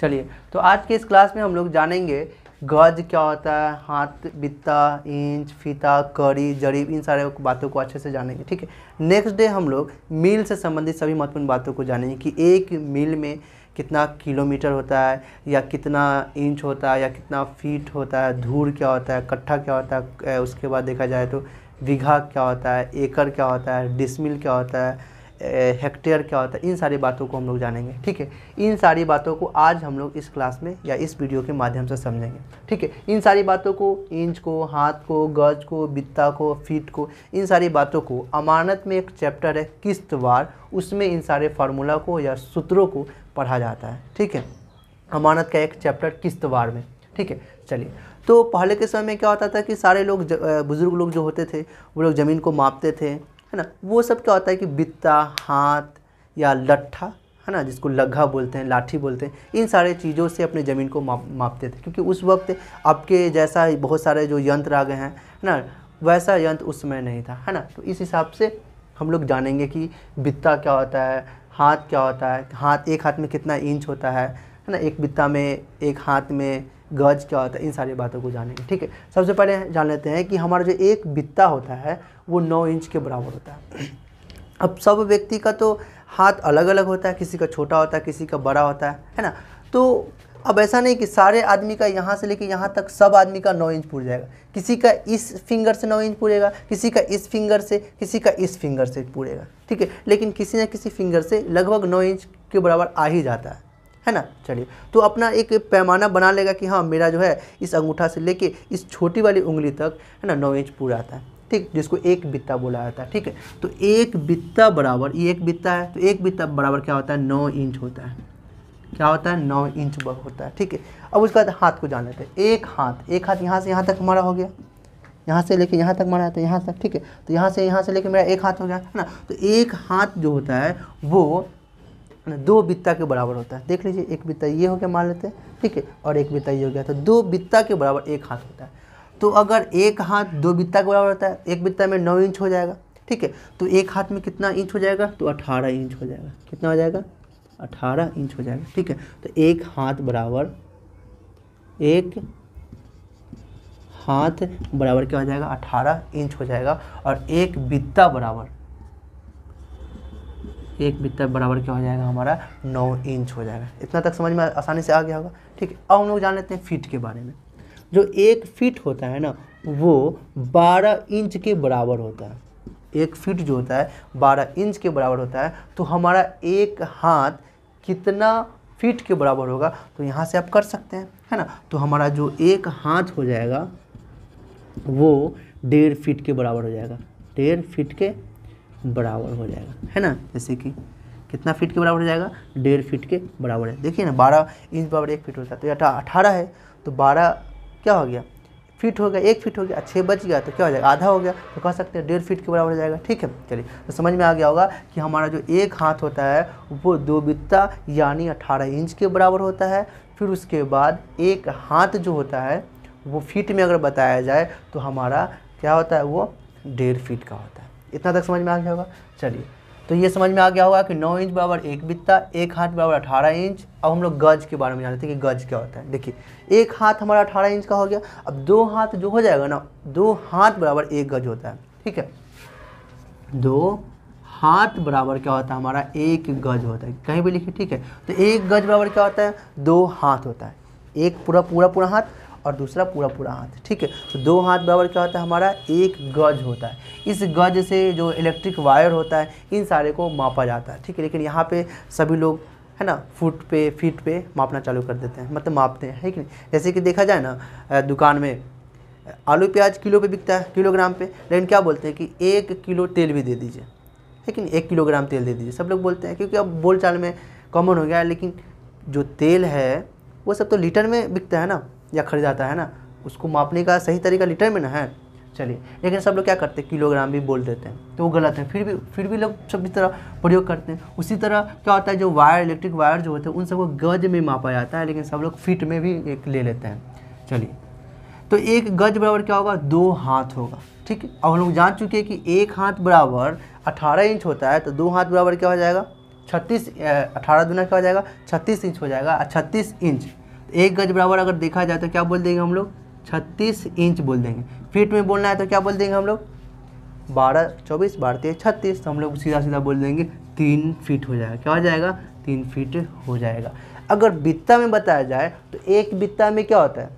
चलिए तो आज के इस क्लास में हम लोग जानेंगे गज क्या होता है हाथ बित्ता इंच फीता कड़ी जरीब इन सारे बातों को अच्छे से जानेंगे ठीक है नेक्स्ट डे हम लोग मील से संबंधित सभी महत्वपूर्ण बातों को जानेंगे कि एक मील में कितना किलोमीटर होता है या कितना इंच होता है या कितना फीट होता है धूल क्या होता है कट्ठा क्या होता है उसके बाद देखा जाए तो विघा क्या होता है एकड़ क्या होता है डिसमिल क्या होता है हेक्टेयर क्या होता है इन सारी बातों को हम लोग जानेंगे ठीक है इन सारी बातों को आज हम लोग इस क्लास में या इस वीडियो के माध्यम से समझेंगे ठीक है इन सारी बातों को इंच को हाथ को गज को बित्ता को फीट को इन सारी बातों को अमानत में एक चैप्टर है किस्तवार उसमें इन सारे फार्मूला को या सूत्रों को पढ़ा जाता है ठीक है अमानत का एक चैप्टर किस्तवार में ठीक है चलिए तो पहले के समय में क्या होता था कि सारे लोग बुज़ुर्ग लोग जो होते थे वो लोग ज़मीन को मापते थे है ना वो सब क्या होता है कि बित्ता हाथ या लट्ठा है ना जिसको लग्घा बोलते हैं लाठी बोलते हैं इन सारे चीज़ों से अपने ज़मीन को माप मापते थे क्योंकि उस वक्त आपके जैसा बहुत सारे जो यंत्र आ गए हैं है ना वैसा यंत्र उस समय नहीं था है ना तो इस हिसाब से हम लोग जानेंगे कि बित्ता क्या होता है हाथ क्या होता है हाथ एक हाथ में कितना इंच होता है है ना एक बित्ता में एक हाथ में गज क्या होता है इन सारी बातों को जानेंगे ठीक है सबसे पहले जान लेते हैं कि हमारा जो एक बित्ता होता है वो नौ इंच के बराबर होता है अब सब व्यक्ति का तो हाथ अलग अलग होता है किसी का छोटा होता है किसी का बड़ा होता है है ना तो अब ऐसा नहीं कि सारे आदमी का यहाँ से लेकर यहाँ तक सब आदमी का नौ इंच पूर जाएगा किसी का इस फिंगर से नौ इंच पूरेगा किसी का इस फिंगर से किसी का इस फिंगर से पूरेगा ठीक है लेकिन किसी न किसी फिंगर से लगभग नौ इंच के बराबर आ ही जाता है है ना चलिए तो अपना एक पैमाना बना लेगा कि हाँ मेरा जो है इस अंगूठा से लेके इस छोटी वाली उंगली तक है ना नौ इंच पूरा आता है ठीक जिसको एक बित्ता बोला जाता है ठीक है तो एक बित्ता बराबर ये एक बित्ता है तो एक बित्ता बराबर क्या होता है नौ इंच होता है क्या होता है नौ इंच होता है ठीक है अब उसके बाद हाथ को जान लेते हैं एक हाथ एक हाथ यहाँ से यहाँ तक हमारा हो गया यहाँ से लेके यहाँ तक मारा है यहाँ तक ठीक है तो यहाँ से यहाँ से लेके मेरा एक हाथ हो गया है ना तो एक हाथ जो होता है वो दो बित्ता के बराबर होता है देख लीजिए एक बित्ता ये हो गया मान लेते हैं ठीक है और एक बित्ता ये हो गया तो दो बित्ता के बराबर एक हाथ होता है तो अगर एक हाथ दो बित्ता के बराबर होता है एक बित्ता में नौ इंच हो जाएगा ठीक है तो एक हाथ में कितना इंच हो जाएगा तो अठारह इंच हो जाएगा कितना हो जाएगा अठारह इंच हो जाएगा ठीक है तो एक हाथ बराबर एक हाथ बराबर क्या हो जाएगा अठारह इंच हो जाएगा और एक बित्ता बराबर एक भीतर बराबर क्या हो जाएगा हमारा नौ इंच हो जाएगा इतना तक समझ में आसानी से आ गया होगा ठीक है अब हम लोग जान लेते हैं फीट के बारे में जो एक फीट होता है ना वो बारह इंच के बराबर होता है एक फीट जो होता है बारह इंच के बराबर होता है तो हमारा एक हाथ कितना फीट के बराबर होगा तो यहाँ से आप कर सकते हैं है ना तो हमारा जो एक हाथ हो जाएगा वो डेढ़ फीट के बराबर हो जाएगा डेढ़ फीट के बराबर हो जाएगा है ना जैसे कि कितना फीट के बराबर हो जाएगा डेढ़ फीट के बराबर है देखिए ना बारह इंच बराबर एक फीट होता है तो अठारह है तो बारह क्या हो गया फीट हो गया एक फीट हो गया छः बच गया तो क्या हो जाएगा आधा हो गया तो कह सकते हैं डेढ़ फीट के बराबर हो जाएगा ठीक है चलिए तो समझ में आ गया होगा कि हमारा जो एक हाथ होता है वो दो बित्ता यानी अठारह इंच के बराबर होता है फिर उसके बाद एक हाथ जो होता है वो फीट में अगर बताया जाए तो हमारा क्या होता है वो डेढ़ फीट का होता है इतना तक समझ में आ गया होगा चलिए तो ये समझ में आ गया होगा कि नौ इंच बराबर एक बित्ता एक हाथ बराबर अठारह इंच अब हम लोग गज के बारे में जानते हैं कि गज क्या होता है देखिए एक हाथ हमारा अठारह इंच का हो गया अब दो हाथ जो हो जाएगा ना दो हाथ बराबर एक गज होता है ठीक है दो हाथ बराबर क्या होता है हमारा एक गज होता है कहीं भी लिखिए ठीक है तो एक गज बराबर क्या होता है दो हाथ होता है एक पूरा पूरा पूरा हाथ और दूसरा पूरा पूरा हाथ ठीक है तो दो हाथ बराबर क्या होता है हमारा एक गज होता है इस गज से जो इलेक्ट्रिक वायर होता है इन सारे को मापा जाता है ठीक है लेकिन यहाँ पे सभी लोग है ना फुट पे फीट पे मापना चालू कर देते हैं मतलब मापते हैं है कि नहीं जैसे कि देखा जाए ना दुकान में आलू प्याज किलो पे बिकता है किलोग्राम पे लेकिन क्या बोलते हैं कि एक किलो तेल भी दे दीजिए है कि नहीं एक किलोग्राम तेल दे दीजिए सब लोग बोलते हैं क्योंकि अब बोलचाल में कॉमन हो गया है लेकिन जो तेल है वो सब तो लीटर में बिकता है ना या खरीदाता है ना उसको मापने का सही तरीका लीटर में ना है चलिए लेकिन सब लोग क्या करते हैं किलोग्राम भी बोल देते हैं तो वो गलत है फिर भी फिर भी लोग सब इस तरह प्रयोग करते हैं उसी तरह क्या होता है जो वायर इलेक्ट्रिक वायर जो होते हैं उन सबको गज में मापा जाता है लेकिन सब लोग फिट में भी एक ले लेते हैं चलिए तो एक गज बराबर क्या होगा दो हाथ होगा ठीक है अब हम लोग जान चुके हैं कि एक हाथ बराबर अठारह इंच होता है तो दो हाथ बराबर क्या हो जाएगा छत्तीस अठारह दुना क्या हो जाएगा छत्तीस इंच हो जाएगा छत्तीस इंच एक गज बराबर अगर देखा जाए तो क्या बोल देंगे हम लोग छत्तीस इंच बोल देंगे फीट में बोलना है तो क्या बोल देंगे हम लोग बारह चौबीस बारह तेईस छत्तीस तो हम लोग सीधा सीधा बोल देंगे तीन फीट हो जाएगा क्या हो जाएगा तीन फीट हो जाएगा अगर बित्ता में बताया जाए तो एक बित्ता में क्या होता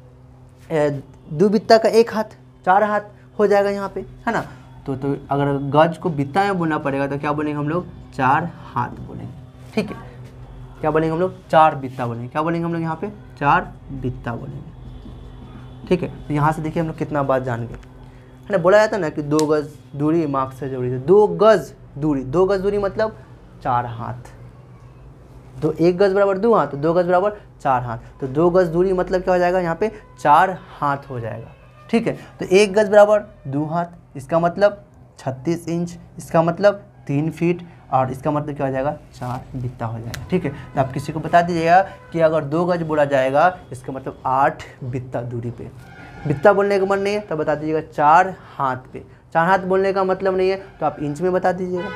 है दो बित्ता का एक हाथ चार हाथ हो जाएगा यहाँ पे है ना तो तो अगर गज को बित्ता में बोलना पड़ेगा तो क्या बोलेंगे हम लोग चार हाथ बोलेंगे ठीक है क्या बोलेंगे हम लोग चार बित्ता बोलेंगे क्या बोलेंगे हम लोग यहाँ पे चार वित्ता बोलेंगे ठीक है तो यहाँ से देखिए हम लोग कितना बात जान गए है ना बोला जाता है ना कि दो गज दूरी मार्क्स से जुड़ी दो गज दूरी दो गज दूरी मतलब चार हाथ दो तो एक गज बराबर दो हाथ तो दो गज बराबर चार हाथ तो दो गज दूरी मतलब क्या हो जाएगा यहाँ पे चार हाथ हो जाएगा ठीक है तो एक गज बराबर दो हाथ इसका मतलब छत्तीस इंच इसका मतलब तीन फीट और इसका मतलब क्या हो जाएगा चार बित्ता हो जाएगा ठीक है तो आप किसी को बता दीजिएगा कि अगर दो गज बोला जाएगा इसका मतलब आठ बित्ता दूरी पे बित्ता बोलने का मन नहीं है तो बता दीजिएगा चार हाथ पे चार हाथ बोलने का मतलब नहीं है तो आप इंच में बता दीजिएगा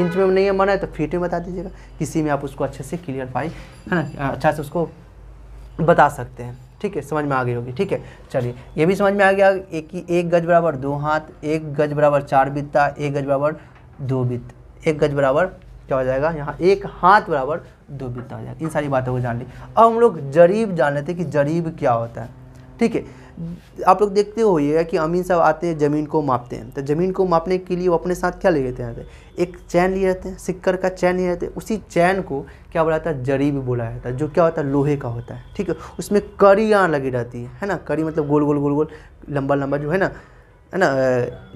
इंच में नहीं है मन है तो फीट में बता दीजिएगा किसी में आप उसको अच्छे से क्लियर पाई है ना अच्छा से उसको बता सकते हैं ठीक है समझ में आ गई होगी ठीक है चलिए ये भी समझ में आ गया एक एक गज बराबर दो हाथ एक गज बराबर चार बित्ता एक गज बराबर दो बित्त एक गज बराबर क्या हो जाएगा यहाँ एक हाथ बराबर दो बीत हो जाएगा इन सारी बातों को जान ली अब हम लोग जरीब जान लेते हैं कि जरीब क्या होता है ठीक है आप लोग देखते होइएगा कि अमीन साहब आते हैं ज़मीन को मापते हैं तो ज़मीन को मापने के लिए वो अपने साथ क्या ले लेते हैं एक चैन लिए रहते हैं सिक्कर का चैन लिए रहते हैं उसी चैन को क्या बोला जाता है जरीब बोला जाता है जो क्या होता है लोहे का होता है ठीक है उसमें कड़ियाँ लगी रहती है है ना कड़ी मतलब गोल गोल गोल गोल लंबा लंबा जो है ना है ना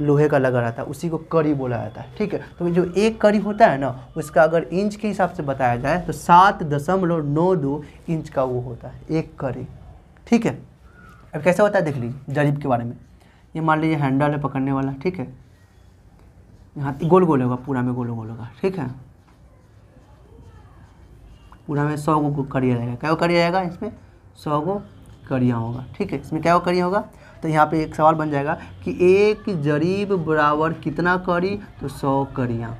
लोहे का लगा रहता है उसी को कड़ी बोला जाता है ठीक है तो जो एक कड़ी होता है ना उसका अगर इंच के हिसाब से बताया जाए तो सात दशमलव नौ दो इंच का वो होता है एक कड़ी ठीक है अब कैसे होता है देख लीजिए जरीब के बारे में ये मान लीजिए हैंडल है पकड़ने वाला ठीक है यहाँ गोल गोल होगा पूरा में गोल गोल होगा ठीक है पूरा में सौ गो कड़िया जाएगा क्या कड़िया जाएगा इसमें सौ गो कड़िया होगा ठीक है इसमें क्या कड़िया होगा तो यहाँ पे एक सवाल बन जाएगा कि एक जरीब बराबर कितना करी तो सौ करियाँ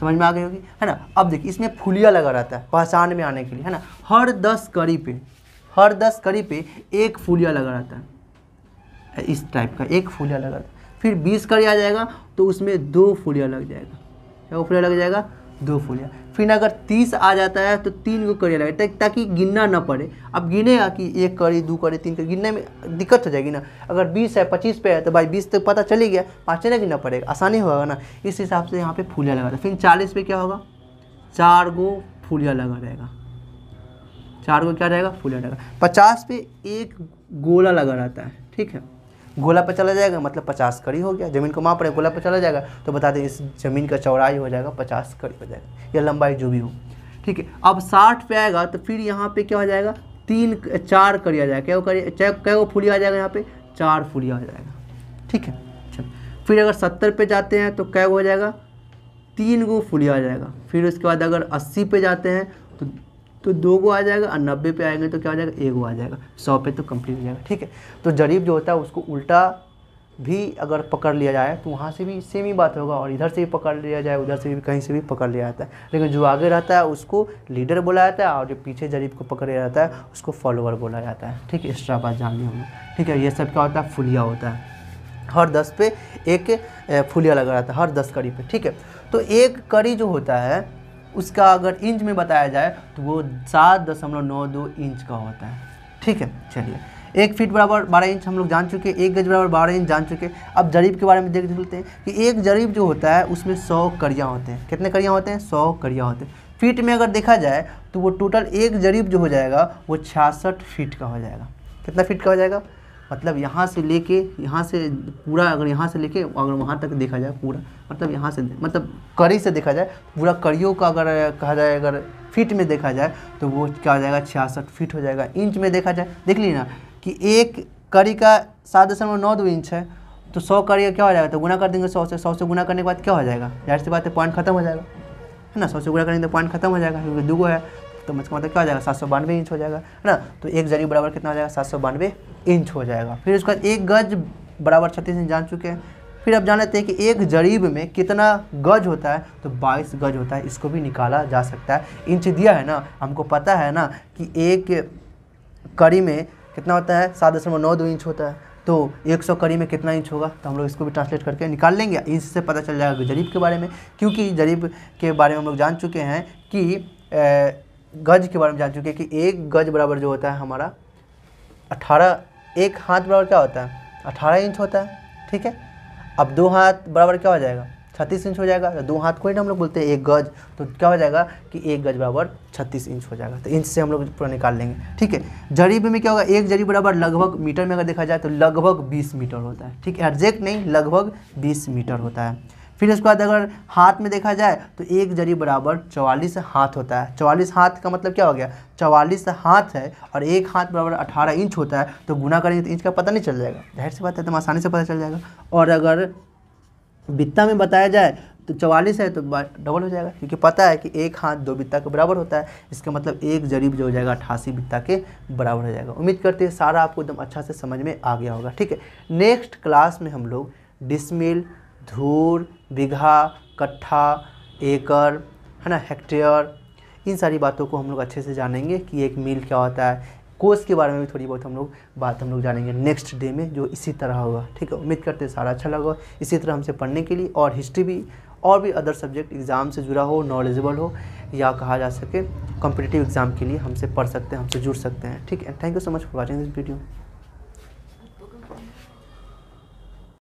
समझ में आ गई होगी है ना अब देखिए इसमें फुलिया लगा रहता है पहचान में आने के लिए है ना हर दस कड़ी पे हर दस कड़ी पे एक फुलिया लगा रहता है इस टाइप का एक फुलिया लगा रहता है फिर बीस कड़ी आ जाएगा तो उसमें दो फुलिया लग जाएगा क्या वो फुलिया लग जाएगा दो फूलियाँ फिर अगर तीस आ जाता है तो तीन को करिया लगे ताकि गिनना ना पड़े अब गिने कि एक करी दो करी तीन करी गिनने में दिक्कत हो जाएगी ना अगर बीस है पच्चीस पे है तो भाई बीस तक तो पता चली गया पाँच ना गिनना पड़ेगा आसानी होगा ना इस हिसाब से यहाँ पे फूलियाँ लगा फिर चालीस पे क्या होगा चार गो फूलिया लगा रहेगा चार गो क्या रहेगा फूलिया रहेगा पचास पे एक गोला लगा रहता है ठीक है गोला पर चला जाएगा मतलब पचास कड़ी हो गया ज़मीन को माप रहे गोला पर चला जाएगा तो बता दें इस ज़मीन का चौड़ाई हो जाएगा पचास कड़ी हो जाएगा या लंबाई जो भी हो ठीक है अब साठ पे आएगा तो फिर यहाँ पे क्या हो जाएगा तीन चार कड़ी आ जाएगा क्या कड़ी क्या वो फुलिया आ जाएगा यहाँ पे चार फुलिया हो जाएगा ठीक है चल फिर अगर सत्तर पे जाते हैं तो क्या हो जाएगा तीन गो फुलिया आ जाएगा फिर उसके बाद अगर अस्सी पे जाते हैं तो तो दो गो आ जाएगा और नब्बे पे आएंगे तो क्या हो जाएगा एक गो आ जाएगा सौ पे तो कंप्लीट हो जाएगा ठीक है तो जरीब जो होता है उसको उल्टा भी अगर पकड़ लिया जाए तो वहाँ से भी सेम ही बात होगा और इधर से भी पकड़ लिया जाए उधर से भी कहीं से भी पकड़ लिया जाता है लेकिन जो आगे रहता है उसको लीडर बोला जाता है और जो पीछे जरीब को पकड़ लिया जाता है उसको फॉलोअर बोला जाता है ठीक है एक्स्ट्रा बात जान लिया हमने ठीक है ये सब क्या होता है फुलिया होता है हर दस पे एक फुलिया लगा रहता है हर दस कड़ी पे ठीक है तो एक कड़ी जो होता है उसका अगर इंच में बताया जाए तो वो सात दशमलव नौ दो इंच का होता है ठीक है चलिए एक फीट बराबर बारह इंच हम लोग जान चुके हैं एक गज बराबर बारह इंच जान चुके हैं अब जरीब के बारे में देख लेते हैं कि एक जरीब जो होता है उसमें सौ करियाँ होते हैं कितने करियाँ होते हैं सौ करिया होते हैं फीट में अगर देखा जाए तो वो टोटल एक जरीब जो हो जाएगा वो छियासठ फीट का हो जाएगा कितना फीट का हो जाएगा मतलब यहाँ से लेके यहाँ से पूरा अगर यहाँ से लेके अगर वहाँ तक देखा जाए पूरा मतलब यहाँ से मतलब कड़ी से देखा जाए पूरा कड़ियों का अगर कहा जाए अगर फीट में देखा जाए तो वो क्या हो जाएगा छियासठ फीट हो जाएगा इंच में देखा जाए देख लीजिए ना कि एक कड़ी का सात दशमलव नौ दो इंच है तो सौ कड़ी का क्या हो जाएगा तो गुना कर देंगे सौ से सौ से गुना करने के बाद क्या हो जाएगा जाहिर सी बात है पॉइंट खत्म हो जाएगा है ना सौ से गुना करेंगे तो पॉइंट खत्म हो जाएगा क्योंकि दो है तो इसका मतलब क्या हो जाएगा सात सौ बानवे इंच हो जाएगा है ना तो एक जरी बराबर कितना हो जाएगा सात सौ बानवे इंच हो जाएगा फिर उसके बाद एक गज बराबर छत्तीस इंच जान चुके हैं फिर आप जान लेते हैं कि एक जरीब में कितना गज होता है तो 22 गज होता है इसको भी निकाला जा सकता है इंच दिया है ना हमको पता है ना कि एक कड़ी में कितना होता है सात दशमलव नौ दो इंच होता है तो 100 कड़ी में कितना इंच होगा तो हम लोग इसको भी ट्रांसलेट करके निकाल लेंगे इंच से पता चल जाएगा जरीब के बारे में क्योंकि जरीब के बारे में हम लोग जान चुके हैं कि ए, गज के बारे में जान चुके हैं कि एक गज बराबर जो होता है हमारा अठारह एक हाथ बराबर क्या होता है अठारह इंच होता है ठीक है अब दो हाथ बराबर क्या हो जाएगा छत्तीस इंच हो जाएगा तो दो हाथ को ही हम लोग बोलते हैं एक गज तो क्या हो जाएगा कि एक गज बराबर छत्तीस इंच हो जाएगा तो इंच से हम लोग पूरा निकाल लेंगे ठीक है जरीब में क्या होगा एक जरीब बराबर लगभग मीटर में अगर देखा जाए तो लगभग बीस मीटर होता है ठीक है एग्जैक्ट नहीं लगभग बीस मीटर होता है फिर उसके बाद अगर हाथ में देखा जाए तो एक जरी बराबर चवालीस हाथ होता है चवालीस हाथ का मतलब क्या हो गया चवालीस हाथ है और एक हाथ बराबर अठारह इंच होता है तो गुना करेंगे तो इंच का पता नहीं चल जाएगा जाहिर सी बात है तो आसानी से पता चल जाएगा और अगर बित्ता में बताया जाए तो चवालीस है तो डबल हो जाएगा क्योंकि पता है कि एक हाथ दो बित्ता के बराबर होता है इसका मतलब एक जरीब जो हो जाएगा अट्ठासी बित्ता के बराबर हो जाएगा उम्मीद करते हैं सारा आपको एकदम अच्छा से समझ में आ गया होगा ठीक है नेक्स्ट क्लास में हम लोग डिसमिल धूर बीघा कट्ठा एकड़ है ना हेक्टेयर इन सारी बातों को हम लोग अच्छे से जानेंगे कि एक मील क्या होता है कोर्स के बारे में भी थोड़ी बहुत हम लोग बात हम लोग जानेंगे नेक्स्ट डे में जो इसी तरह होगा ठीक है उम्मीद करते हैं सारा अच्छा लगा इसी तरह हमसे पढ़ने के लिए और हिस्ट्री भी और भी अदर सब्जेक्ट एग्ज़ाम से जुड़ा हो नॉलेजेबल हो या कहा जा सके कॉम्पिटिटिव एग्ज़ाम के लिए हमसे पढ़ सकते हैं हमसे जुड़ सकते हैं ठीक है thank you so much for watching this video